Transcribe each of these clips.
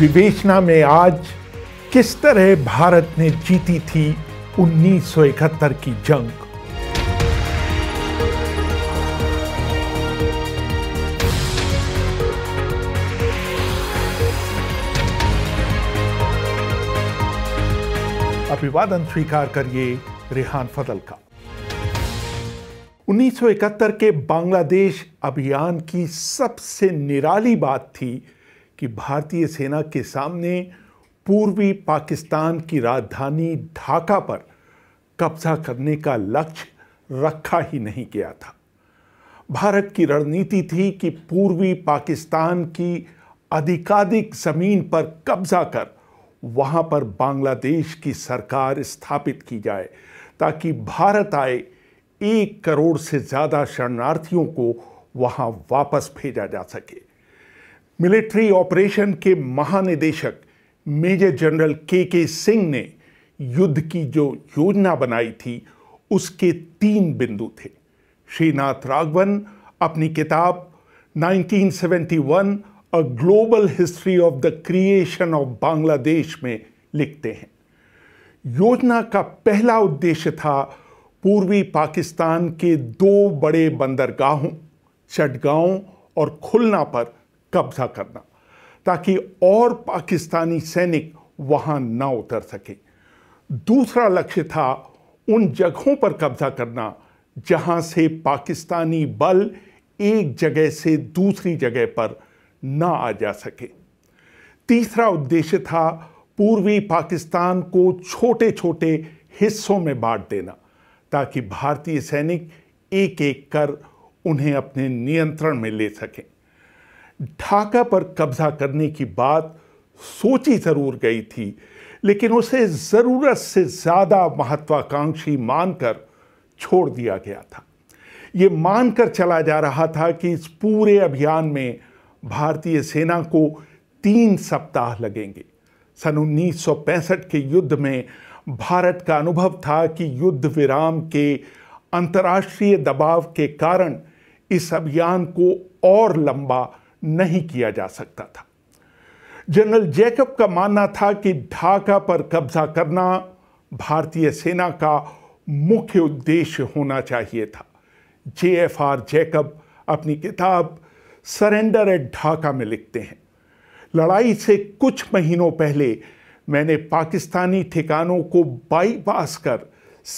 विवेचना में आज किस तरह भारत ने जीती थी 1971 की जंग अभिवादन स्वीकार करिए रेहान फजल का 1971 के बांग्लादेश अभियान की सबसे निराली बात थी कि भारतीय सेना के सामने पूर्वी पाकिस्तान की राजधानी ढाका पर कब्जा करने का लक्ष्य रखा ही नहीं गया था भारत की रणनीति थी कि पूर्वी पाकिस्तान की अधिकाधिक ज़मीन पर कब्जा कर वहाँ पर बांग्लादेश की सरकार स्थापित की जाए ताकि भारत आए एक करोड़ से ज़्यादा शरणार्थियों को वहाँ वापस भेजा जा सके मिलिट्री ऑपरेशन के महानिदेशक मेजर जनरल के के सिंह ने युद्ध की जो योजना बनाई थी उसके तीन बिंदु थे श्रीनाथ राघवन अपनी किताब 1971 a global history of the creation of Bangladesh में लिखते हैं योजना का पहला उद्देश्य था पूर्वी पाकिस्तान के दो बड़े बंदरगाहों चटगांव और खुलना पर कब्जा करना ताकि और पाकिस्तानी सैनिक वहाँ ना उतर सके दूसरा लक्ष्य था उन जगहों पर कब्जा करना जहाँ से पाकिस्तानी बल एक जगह से दूसरी जगह पर ना आ जा सके तीसरा उद्देश्य था पूर्वी पाकिस्तान को छोटे छोटे हिस्सों में बांट देना ताकि भारतीय सैनिक एक एक कर उन्हें अपने नियंत्रण में ले सकें ढाका पर कब्जा करने की बात सोची ज़रूर गई थी लेकिन उसे ज़रूरत से ज़्यादा महत्वाकांक्षी मानकर छोड़ दिया गया था यह मानकर चला जा रहा था कि इस पूरे अभियान में भारतीय सेना को तीन सप्ताह लगेंगे सन उन्नीस के युद्ध में भारत का अनुभव था कि युद्ध विराम के अंतर्राष्ट्रीय दबाव के कारण इस अभियान को और लंबा नहीं किया जा सकता था जनरल जैकब का मानना था कि ढाका पर कब्जा करना भारतीय सेना का मुख्य उद्देश्य होना चाहिए था जे एफ आर जैकब अपनी किताब सरेंडर एट ढाका में लिखते हैं लड़ाई से कुछ महीनों पहले मैंने पाकिस्तानी ठिकानों को बाईपास कर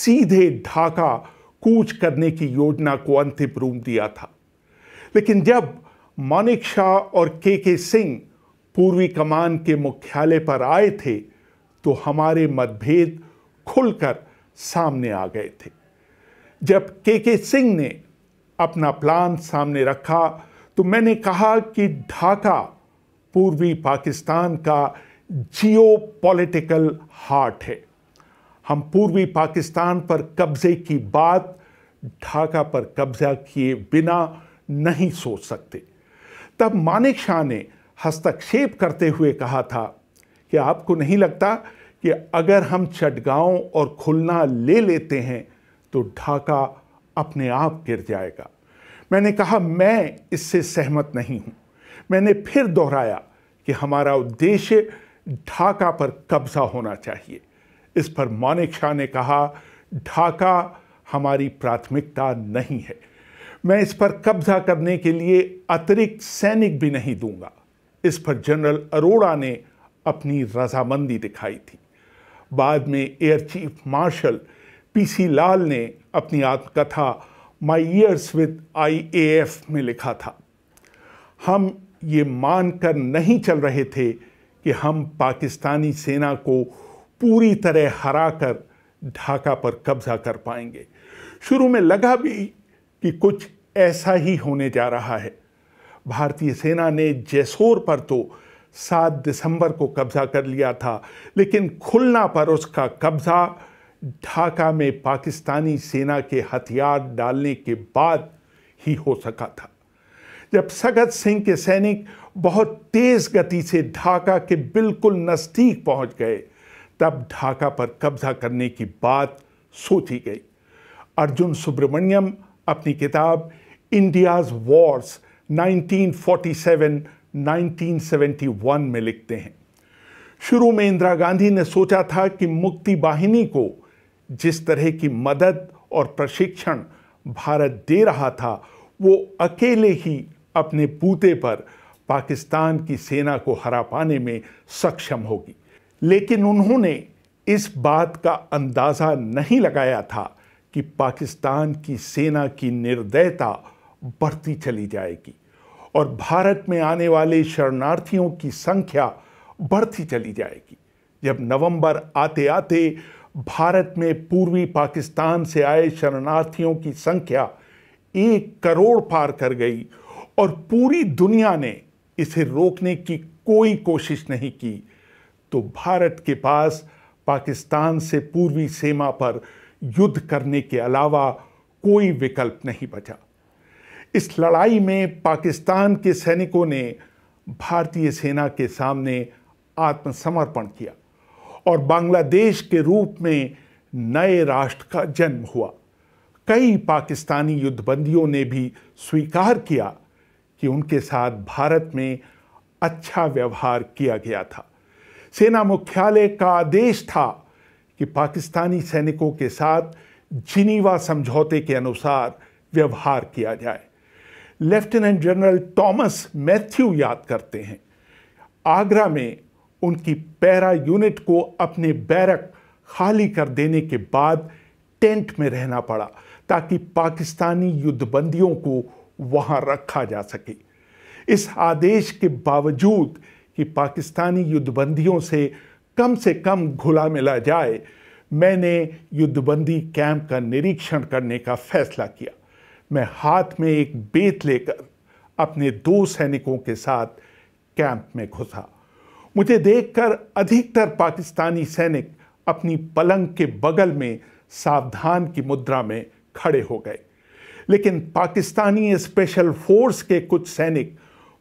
सीधे ढाका कूच करने की योजना को अंतिम रूप दिया था लेकिन जब मानिक शाह और के के सिंह पूर्वी कमान के मुख्यालय पर आए थे तो हमारे मतभेद खुलकर सामने आ गए थे जब के के सिंह ने अपना प्लान सामने रखा तो मैंने कहा कि ढाका पूर्वी पाकिस्तान का जियो पोलिटिकल हार्ट है हम पूर्वी पाकिस्तान पर कब्जे की बात ढाका पर कब्जा किए बिना नहीं सोच सकते तब मानिक शाह ने हस्तक्षेप करते हुए कहा था कि आपको नहीं लगता कि अगर हम चटगांव और खुलना ले लेते हैं तो ढाका अपने आप गिर जाएगा मैंने कहा मैं इससे सहमत नहीं हूं मैंने फिर दोहराया कि हमारा उद्देश्य ढाका पर कब्जा होना चाहिए इस पर मानिक शाह ने कहा ढाका हमारी प्राथमिकता नहीं है मैं इस पर कब्जा करने के लिए अतिरिक्त सैनिक भी नहीं दूंगा इस पर जनरल अरोड़ा ने अपनी रजामंदी दिखाई थी बाद में air chief marshal P C Lal ने अपनी आत्मकथा माई ईयर्स विद आईएएफ में लिखा था हम ये मानकर नहीं चल रहे थे कि हम पाकिस्तानी सेना को पूरी तरह हराकर ढाका पर कब्जा कर पाएंगे शुरू में लगा भी कि कुछ ऐसा ही होने जा रहा है भारतीय सेना ने जैसोर पर तो 7 दिसंबर को कब्जा कर लिया था लेकिन खुलना पर उसका कब्जा ढाका में पाकिस्तानी सेना के हथियार डालने के बाद ही हो सका था जब सगत सिंह के सैनिक बहुत तेज़ गति से ढाका के बिल्कुल नज़दीक पहुंच गए तब ढाका पर कब्जा करने की बात सोची गई अर्जुन सुब्रमण्यम अपनी किताब इंडियाज वॉर्स 1947-1971 में लिखते हैं शुरू में इंदिरा गांधी ने सोचा था कि मुक्ति वाहिनी को जिस तरह की मदद और प्रशिक्षण भारत दे रहा था वो अकेले ही अपने पूते पर पाकिस्तान की सेना को हरा पाने में सक्षम होगी लेकिन उन्होंने इस बात का अंदाज़ा नहीं लगाया था कि पाकिस्तान की सेना की निर्दयता बढ़ती चली जाएगी और भारत में आने वाले शरणार्थियों की संख्या बढ़ती चली जाएगी जब नवंबर आते आते भारत में पूर्वी पाकिस्तान से आए शरणार्थियों की संख्या एक करोड़ पार कर गई और पूरी दुनिया ने इसे रोकने की कोई कोशिश नहीं की तो भारत के पास पाकिस्तान से पूर्वी सीमा पर युद्ध करने के अलावा कोई विकल्प नहीं बचा इस लड़ाई में पाकिस्तान के सैनिकों ने भारतीय सेना के सामने आत्मसमर्पण किया और बांग्लादेश के रूप में नए राष्ट्र का जन्म हुआ कई पाकिस्तानी युद्धबंदियों ने भी स्वीकार किया कि उनके साथ भारत में अच्छा व्यवहार किया गया था सेना मुख्यालय का आदेश था कि पाकिस्तानी सैनिकों के साथ जिनीवा समझौते के अनुसार व्यवहार किया जाए लेफ्टिनेंट जनरल थॉमस मैथ्यू याद करते हैं आगरा में उनकी पैरा यूनिट को अपने बैरक खाली कर देने के बाद टेंट में रहना पड़ा ताकि पाकिस्तानी युद्धबंदियों को वहां रखा जा सके इस आदेश के बावजूद कि पाकिस्तानी युद्धबंदियों से कम से कम घुला मिला जाए मैंने युद्धबंदी कैंप का निरीक्षण करने का फैसला किया मैं हाथ में एक बेत लेकर अपने दो सैनिकों के साथ कैंप में घुसा मुझे देखकर अधिकतर पाकिस्तानी सैनिक अपनी पलंग के बगल में सावधान की मुद्रा में खड़े हो गए लेकिन पाकिस्तानी स्पेशल फोर्स के कुछ सैनिक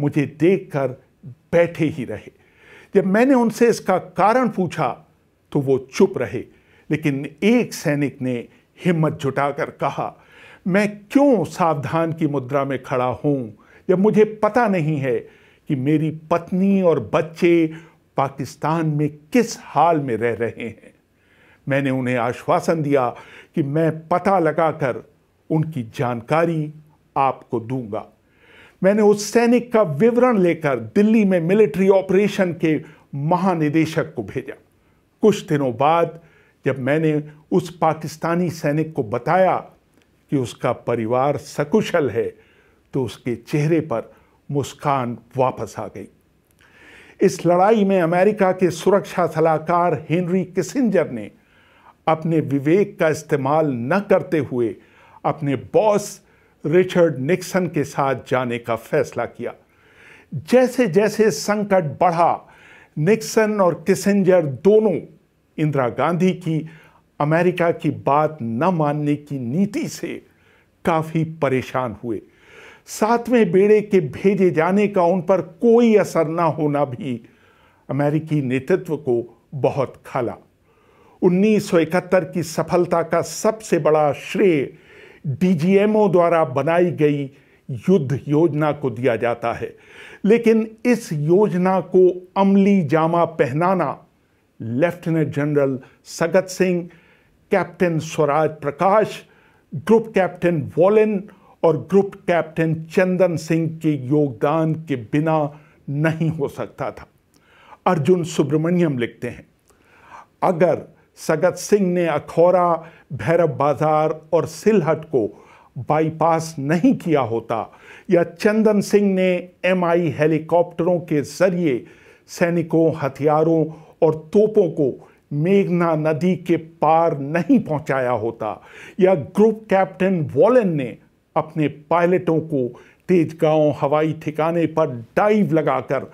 मुझे देखकर बैठे ही रहे जब मैंने उनसे इसका कारण पूछा तो वो चुप रहे लेकिन एक सैनिक ने हिम्मत जुटाकर कहा मैं क्यों सावधान की मुद्रा में खड़ा हूं जब मुझे पता नहीं है कि मेरी पत्नी और बच्चे पाकिस्तान में किस हाल में रह रहे हैं मैंने उन्हें आश्वासन दिया कि मैं पता लगाकर उनकी जानकारी आपको दूंगा मैंने उस सैनिक का विवरण लेकर दिल्ली में मिलिट्री ऑपरेशन के महानिदेशक को भेजा कुछ दिनों बाद जब मैंने उस पाकिस्तानी सैनिक को बताया कि उसका परिवार सकुशल है तो उसके चेहरे पर मुस्कान वापस आ गई इस लड़ाई में अमेरिका के सुरक्षा सलाहकार हेनरी किसिंजर ने अपने विवेक का इस्तेमाल न करते हुए अपने बॉस रिचर्ड निक्सन के साथ जाने का फैसला किया जैसे जैसे संकट बढ़ा निक्सन और किसिंजर दोनों इंदिरा गांधी की अमेरिका की बात न मानने की नीति से काफ़ी परेशान हुए सातवें बेड़े के भेजे जाने का उन पर कोई असर न होना भी अमेरिकी नेतृत्व को बहुत खाला उन्नीस की सफलता का सबसे बड़ा श्रेय डीजीएमओ द्वारा बनाई गई युद्ध योजना को दिया जाता है लेकिन इस योजना को अमली जामा पहनाना lieutenant general Sagat Singh captain Swaraj Prakash group captain Wollen और ग्रुप कैप्टन चंदन सिंह के योगदान के बिना नहीं हो सकता था अर्जुन सुब्रमण्यम लिखते हैं अगर सगत सिंह ने अखौरा भैरव बाजार और सिलहट को बाईपास नहीं किया होता या चंदन सिंह ने एमआई हेलीकॉप्टरों के जरिए सैनिकों हथियारों और तोपों को मेघना नदी के पार नहीं पहुंचाया होता या ग्रुप कैप्टन वॉलन ने अपने पायलटों को तेजगांव हवाई ठिकाने पर डाइव लगाकर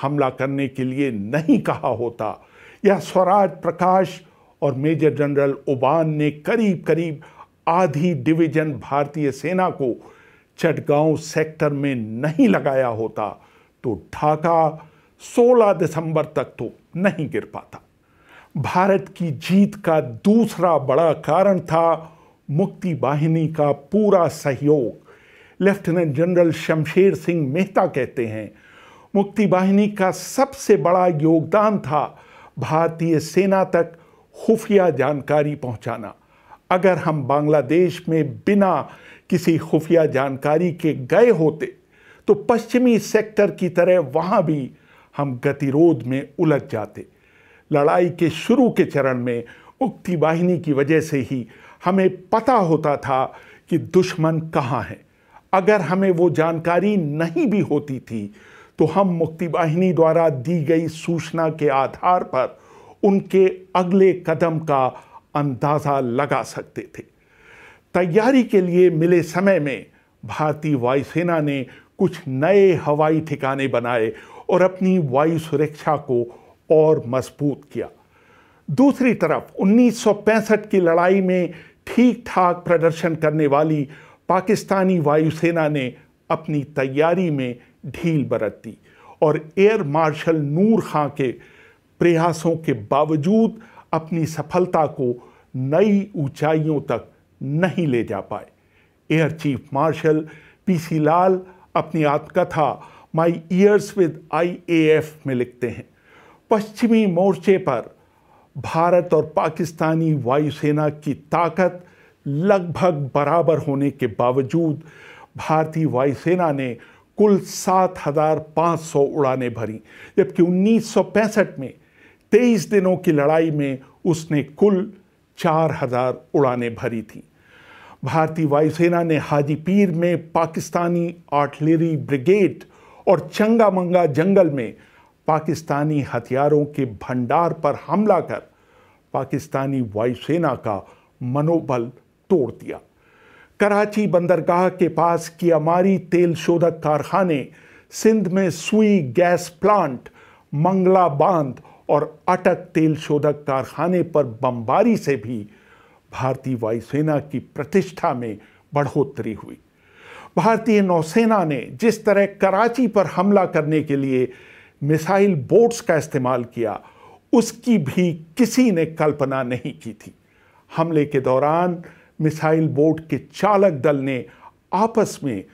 हमला करने के लिए नहीं कहा होता या स्वराज प्रकाश और मेजर जनरल उबान ने करीब करीब आधी डिवीजन भारतीय सेना को चटगांव सेक्टर में नहीं लगाया होता तो ढाका 16 दिसंबर तक तो नहीं गिर पाता भारत की जीत का दूसरा बड़ा कारण था मुक्ति वाहिनी का पूरा सहयोग लेफ्टिनेंट जनरल शमशेर सिंह मेहता कहते हैं मुक्ति वाहिनी का सबसे बड़ा योगदान था भारतीय सेना तक खुफिया जानकारी पहुंचाना अगर हम बांग्लादेश में बिना किसी खुफिया जानकारी के गए होते तो पश्चिमी सेक्टर की तरह वहाँ भी हम गतिरोध में उलझ जाते लड़ाई के शुरू के चरण में उक्ति वाहिनी की वजह से ही हमें पता होता था कि दुश्मन कहाँ है अगर हमें वो जानकारी नहीं भी होती थी तो हम मुक्ति वाहिनी द्वारा दी गई सूचना के आधार पर उनके अगले कदम का अंदाज़ा लगा सकते थे तैयारी के लिए मिले समय में भारतीय वायुसेना ने कुछ नए हवाई ठिकाने बनाए और अपनी वायु सुरक्षा को और मजबूत किया दूसरी तरफ 1965 की लड़ाई में ठीक ठाक प्रदर्शन करने वाली पाकिस्तानी वायुसेना ने अपनी तैयारी में ढील बरत दी और एयर मार्शल नूर खां के प्रयासों के बावजूद अपनी सफलता को नई ऊंचाइयों तक नहीं ले जा पाए air chief marshal P C Lal अपनी आत्मकथा माई ईयर्स विद आईएएफ में लिखते हैं पश्चिमी मोर्चे पर भारत और पाकिस्तानी वायुसेना की ताकत लगभग बराबर होने के बावजूद भारतीय वायुसेना ने कुल 7,500 उड़ानें भरी जबकि 1965 में 23 दिनों की लड़ाई में उसने कुल 4,000 उड़ानें भरी थी भारतीय वायुसेना ने हाजीपीर में पाकिस्तानी आर्टिलरी ब्रिगेड और चंगामंगा जंगल में पाकिस्तानी हथियारों के भंडार पर हमला कर पाकिस्तानी वायुसेना का मनोबल तोड़ दिया कराची बंदरगाह के पास कियामारी तेल शोधक कारखाने सिंध में सुई गैस प्लांट मंगला बांध और अटक तेल शोधक कारखाने पर बमबारी से भी भारतीय वायुसेना की प्रतिष्ठा में बढ़ोतरी हुई भारतीय नौसेना ने जिस तरह कराची पर हमला करने के लिए मिसाइल बोट्स का इस्तेमाल किया उसकी भी किसी ने कल्पना नहीं की थी हमले के दौरान मिसाइल बोट के चालक दल ने आपस में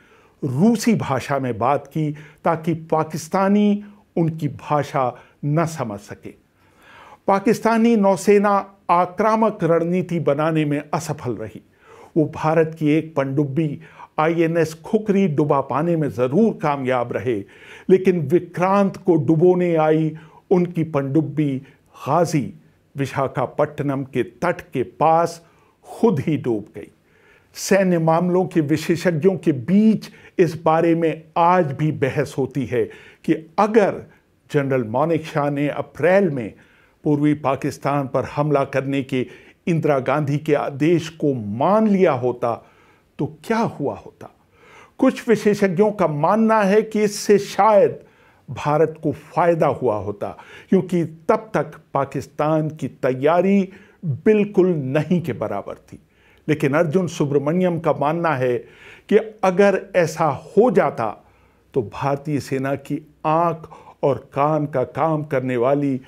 रूसी भाषा में बात की ताकि पाकिस्तानी उनकी भाषा न समझ सके पाकिस्तानी नौसेना आक्रामक रणनीति बनाने में असफल रही वो भारत की एक पनडुब्बी आईएनएस खुकरी डुबा पाने में ज़रूर कामयाब रहे लेकिन विक्रांत को डुबोने आई उनकी पनडुब्बी गाजी विशाखापट्टनम के तट के पास खुद ही डूब गई सैन्य मामलों के विशेषज्ञों के बीच इस बारे में आज भी बहस होती है कि अगर जनरल मोनिक शाह ने अप्रैल में पूर्वी पाकिस्तान पर हमला करने के इंदिरा गांधी के आदेश को मान लिया होता तो क्या हुआ होता कुछ विशेषज्ञों का मानना है कि इससे शायद भारत को फायदा हुआ होता क्योंकि तब तक पाकिस्तान की तैयारी बिल्कुल नहीं के बराबर थी लेकिन अर्जुन सुब्रमण्यम का मानना है कि अगर ऐसा हो जाता तो भारतीय सेना की आंख और कान का काम करने वाली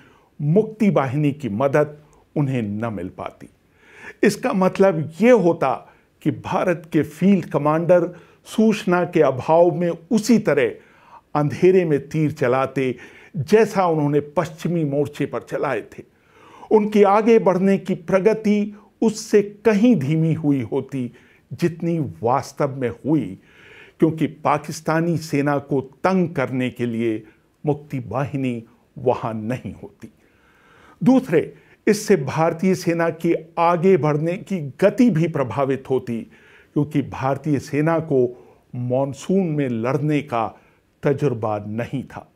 मुक्ति वाहिनी की मदद उन्हें न मिल पाती इसका मतलब यह होता कि भारत के फील्ड कमांडर सूचना के अभाव में उसी तरह अंधेरे में तीर चलाते जैसा उन्होंने पश्चिमी मोर्चे पर चलाए थे उनकी आगे बढ़ने की प्रगति उससे कहीं धीमी हुई होती जितनी वास्तव में हुई क्योंकि पाकिस्तानी सेना को तंग करने के लिए मुक्ति वाहिनी वहां नहीं होती दूसरे इससे भारतीय सेना की आगे बढ़ने की गति भी प्रभावित होती क्योंकि भारतीय सेना को मॉनसून में लड़ने का तजुर्बा नहीं था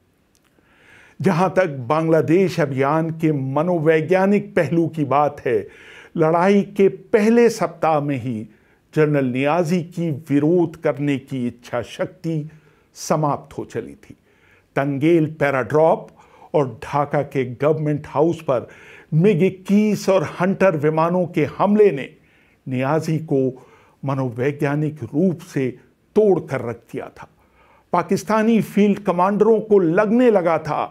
जहां तक बांग्लादेश अभियान के मनोवैज्ञानिक पहलू की बात है लड़ाई के पहले सप्ताह में ही जनरल नियाजी की विरोध करने की इच्छा शक्ति समाप्त हो चली थी तंगेल पैराड्रॉप और ढाका के गवर्नमेंट हाउस पर मिग इक्कीस और हंटर विमानों के हमले ने नियाजी को मनोवैज्ञानिक रूप से तोड़ कर रख दिया था पाकिस्तानी फील्ड कमांडरों को लगने लगा था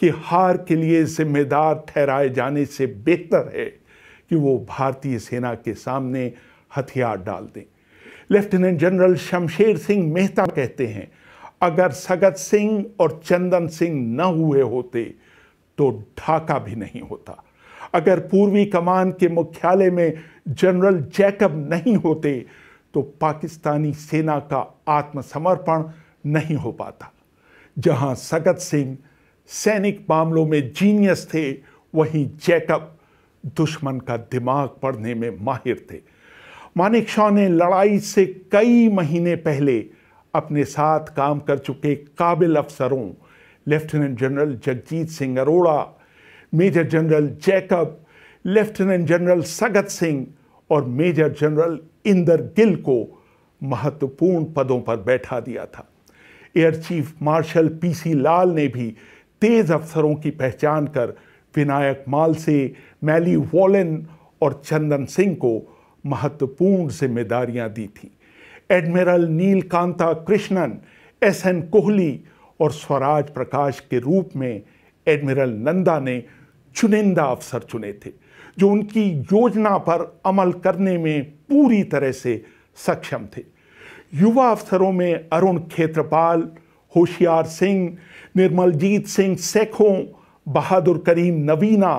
कि हार के लिए जिम्मेदार ठहराए जाने से बेहतर है कि वो भारतीय सेना के सामने हथियार डाल दें लेफ्टिनेंट जनरल शमशेर सिंह मेहता कहते हैं अगर सगत सिंह और चंदन सिंह न हुए होते तो ढाका भी नहीं होता अगर पूर्वी कमान के मुख्यालय में जनरल जैकब नहीं होते तो पाकिस्तानी सेना का आत्मसमर्पण नहीं हो पाता जहां सगत सिंह सैनिक मामलों में जीनियस थे वहीं जैकब दुश्मन का दिमाग पढ़ने में माहिर थे मानिक शाह ने लड़ाई से कई महीने पहले अपने साथ काम कर चुके काबिल अफसरों lieutenant general Jagjit Singh Arora major general Jacob lieutenant general Sagat Singh और मेजर जनरल इंदर गिल को महत्वपूर्ण पदों पर बैठा दिया था air chief marshal P C Lal ने भी तेज अफसरों की पहचान कर विनायक माल से मैली वॉलन और चंदन सिंह को महत्वपूर्ण जिम्मेदारियां दी थी admiral Nilakanta Krishnan S N Kohli और स्वराज प्रकाश के रूप में एडमिरल नंदा ने चुनिंदा अफसर चुने थे जो उनकी योजना पर अमल करने में पूरी तरह से सक्षम थे युवा अफसरों में अरुण खेत्रपाल होशियार सिंह निर्मलजीत सिंह सेखों बहादुर करीम नवीना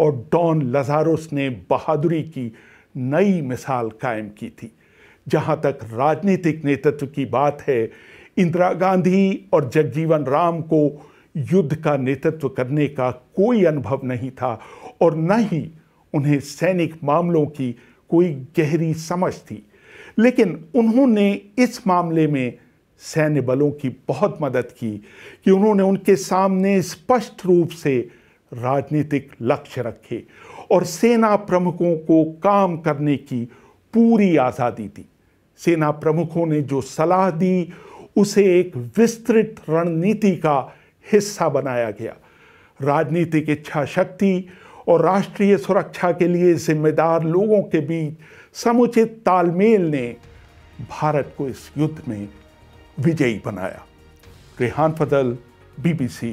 और डॉन लजारोस ने बहादुरी की नई मिसाल कायम की थी जहां तक राजनीतिक नेतृत्व की बात है इंदिरा गांधी और जगजीवन राम को युद्ध का नेतृत्व करने का कोई अनुभव नहीं था और न ही उन्हें सैनिक मामलों की कोई गहरी समझ थी लेकिन उन्होंने इस मामले में सैन्य बलों की बहुत मदद की कि उन्होंने उनके सामने स्पष्ट रूप से राजनीतिक लक्ष्य रखे और सेना प्रमुखों को काम करने की पूरी आज़ादी दी सेना प्रमुखों ने जो सलाह दी उसे एक विस्तृत रणनीति का हिस्सा बनाया गया राजनीतिक इच्छा शक्ति और राष्ट्रीय सुरक्षा के लिए जिम्मेदार लोगों के बीच समुचित तालमेल ने भारत को इस युद्ध में विजयी बनाया रेहान फजल बीबीसी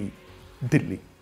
दिल्ली